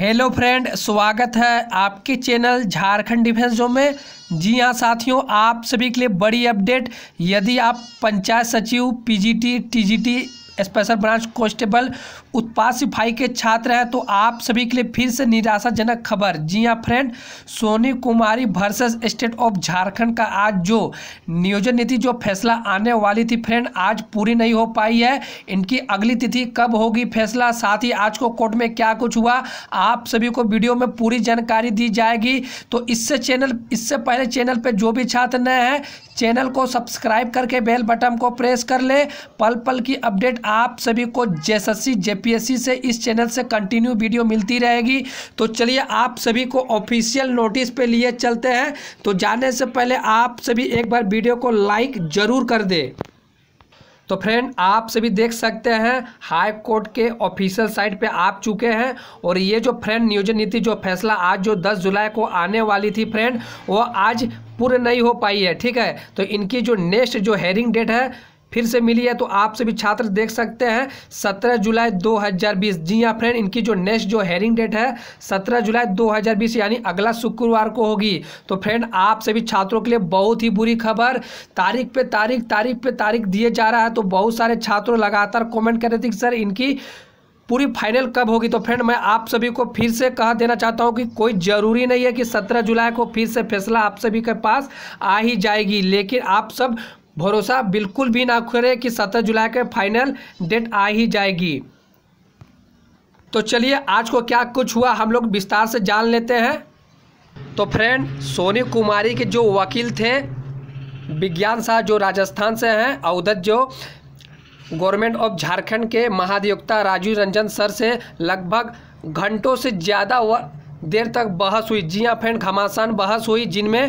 hello friend स्वागत है आपके चैनल झारखंड डिफेंस जो में जी हाँ साथियों आप सभी के लिए बड़ी अपडेट यदि आप पंचायत सचिव PGT TGT special branch constable उत्पाद सिफाई के छात्र हैं तो आप सभी के लिए फिर से निराशाजनक खबर जी हाँ friend Soni Kumari versus state of Jharkhand का आज जो नियोजन नीति जो फैसला आने वाली थी फ्रेंड आज पूरी नहीं हो पाई है इनकी अगली तिथि कब होगी फैसला साथ ही आज को कोर्ट में क्या कुछ हुआ आप सभी को वीडियो में पूरी जानकारी दी जाएगी तो इससे चैनल इससे पहले चैनल पर जो भी छात्र नए हैं चैनल को सब्सक्राइब करके बेल बटन को प्रेस कर ले पल पल की अपडेट आप सभी को जेएसएससी जेपीएससी से इस चैनल से कंटिन्यू वीडियो मिलती रहेगी तो चलिए आप सभी को ऑफिशियल नोटिस पे लिए चलते हैं तो जाने से पहले आप सभी एक बार वीडियो को लाइक ज़रूर कर दे तो फ्रेंड आप सभी देख सकते हैं हाई कोर्ट के ऑफिशियल साइट पे आप चुके हैं और ये जो फ्रेंड नियोजन नीति जो फैसला आज जो 10 जुलाई को आने वाली थी फ्रेंड वो आज पूरे नहीं हो पाई है ठीक है तो इनकी जो नेक्स्ट जो हेयरिंग डेट है फिर से मिली है तो आपसे भी छात्र देख सकते हैं 17 जुलाई 2020 जी हाँ फ्रेंड इनकी जो नेक्स्ट जो हेयरिंग डेट है 17 जुलाई 2020 यानी अगला शुक्रवार को होगी तो फ्रेंड आप सभी छात्रों के लिए बहुत ही बुरी खबर तारीख पे तारीख तारीख पे तारीख दिए जा रहा है तो बहुत सारे छात्रों लगातार कॉमेंट कर रहे थे कि सर इनकी पूरी फाइनल कब होगी तो फ्रेंड मैं आप सभी को फिर से कह देना चाहता हूं कि कोई ज़रूरी नहीं है कि 17 जुलाई को फिर से फैसला आप सभी के पास आ ही जाएगी लेकिन आप सब भरोसा बिल्कुल भी ना करें कि सत्रह जुलाई के फाइनल डेट आ ही जाएगी तो चलिए आज को क्या कुछ हुआ हम लोग विस्तार से जान लेते हैं तो फ्रेंड सोनी कुमारी के जो वकील थे विज्ञान शाह जो राजस्थान से हैं अवधत जो गवर्नमेंट ऑफ झारखंड के महाधिवक्ता राजीव रंजन सर से लगभग घंटों से ज़्यादा देर तक बहस हुई जी हाँ फ्रेंड घमासान बहस हुई जिनमें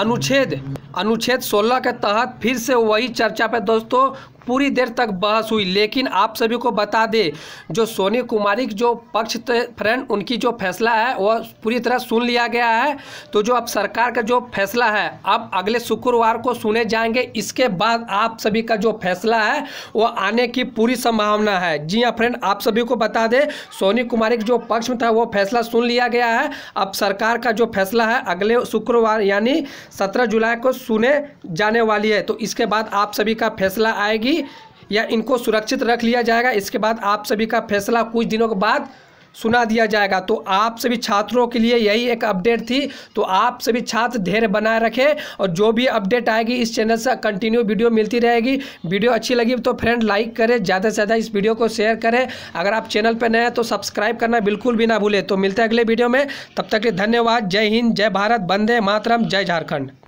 अनुच्छेद अनुच्छेद 16 के तहत फिर से वही चर्चा पे दोस्तों पूरी देर तक बहस हुई लेकिन आप सभी को बता दें जो सोनी कुमारी की जो पक्ष फ्रेंड उनकी जो फैसला है वह पूरी तरह सुन लिया गया है तो जो अब सरकार का जो फैसला है अब अगले शुक्रवार को सुने जाएंगे इसके बाद आप सभी का जो फैसला है वह आने की पूरी संभावना है जी हाँ फ्रेंड आप सभी को बता दें सोनी कुमारी के जो पक्ष में था वो फैसला सुन लिया गया है अब सरकार का जो फैसला है अगले शुक्रवार यानी सत्रह जुलाई को सुने जाने वाली है तो इसके बाद आप सभी का फैसला आएगी सभी या इनको सुरक्षित रख लिया जाएगा इसके बाद आप सभी का फैसला कुछ दिनों के बाद सुना दिया जाएगा तो आप सभी छात्रों के लिए यही एक अपडेट थी तो आप सभी छात्र धैर्य बनाए रखें और जो भी अपडेट आएगी इस चैनल से कंटिन्यू वीडियो मिलती रहेगी वीडियो अच्छी लगी तो फ्रेंड लाइक करें ज़्यादा से ज़्यादा इस वीडियो को शेयर करें अगर आप चैनल पर नए हैं तो सब्सक्राइब करना बिल्कुल भी ना भूलें तो मिलते हैं अगले वीडियो में तब तक के धन्यवाद जय हिंद जय भारत बंदे मातरम जय झारखंड